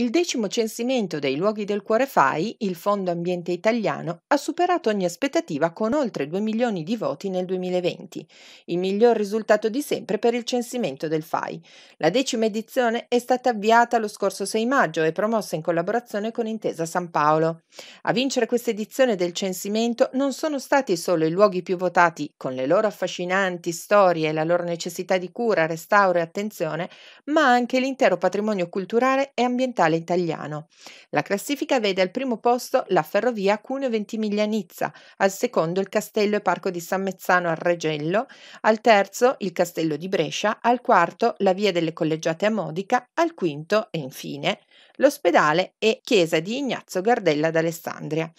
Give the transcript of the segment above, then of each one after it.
Il decimo censimento dei luoghi del cuore FAI, il Fondo Ambiente Italiano, ha superato ogni aspettativa con oltre 2 milioni di voti nel 2020, il miglior risultato di sempre per il censimento del FAI. La decima edizione è stata avviata lo scorso 6 maggio e promossa in collaborazione con Intesa San Paolo. A vincere questa edizione del censimento non sono stati solo i luoghi più votati, con le loro affascinanti storie e la loro necessità di cura, restauro e attenzione, ma anche l'intero patrimonio culturale e ambientale statale italiano. La classifica vede al primo posto la ferrovia Cuneo-Ventimiglia-Nizza, al secondo il castello e parco di San Mezzano a Regello, al terzo il castello di Brescia, al quarto la via delle collegiate a Modica, al quinto e infine l'ospedale e chiesa di Ignazio Gardella d'Alessandria.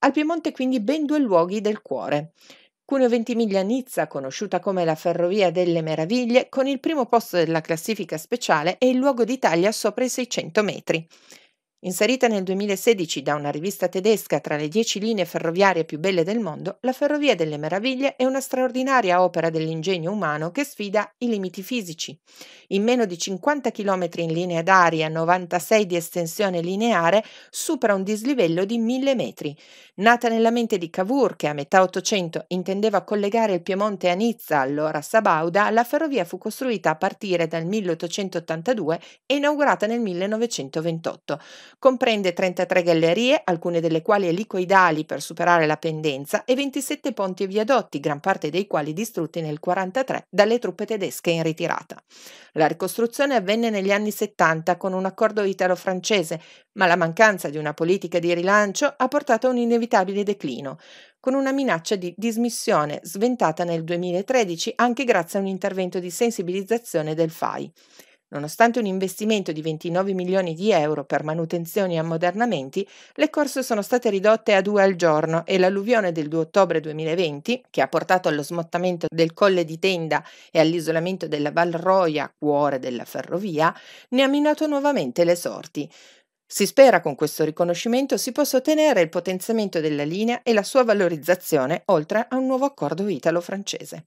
Al Piemonte quindi ben due luoghi del cuore. Cuneo Ventimiglia Nizza, conosciuta come la Ferrovia delle Meraviglie, con il primo posto della classifica speciale e il luogo d'Italia sopra i 600 metri. Inserita nel 2016 da una rivista tedesca tra le dieci linee ferroviarie più belle del mondo, la Ferrovia delle Meraviglie è una straordinaria opera dell'ingegno umano che sfida i limiti fisici. In meno di 50 km in linea d'aria, 96 di estensione lineare, supera un dislivello di 1000 metri. Nata nella mente di Cavour, che a metà 800 intendeva collegare il Piemonte a Nizza, allora Sabauda, la ferrovia fu costruita a partire dal 1882 e inaugurata nel 1928 Comprende 33 gallerie, alcune delle quali elicoidali per superare la pendenza, e 27 ponti e viadotti, gran parte dei quali distrutti nel 1943 dalle truppe tedesche in ritirata. La ricostruzione avvenne negli anni 70 con un accordo italo-francese, ma la mancanza di una politica di rilancio ha portato a un inevitabile declino, con una minaccia di dismissione sventata nel 2013 anche grazie a un intervento di sensibilizzazione del FAI. Nonostante un investimento di 29 milioni di euro per manutenzioni e ammodernamenti, le corse sono state ridotte a due al giorno e l'alluvione del 2 ottobre 2020, che ha portato allo smottamento del colle di Tenda e all'isolamento della Val Valroia, cuore della ferrovia, ne ha minato nuovamente le sorti. Si spera con questo riconoscimento si possa ottenere il potenziamento della linea e la sua valorizzazione oltre a un nuovo accordo italo-francese.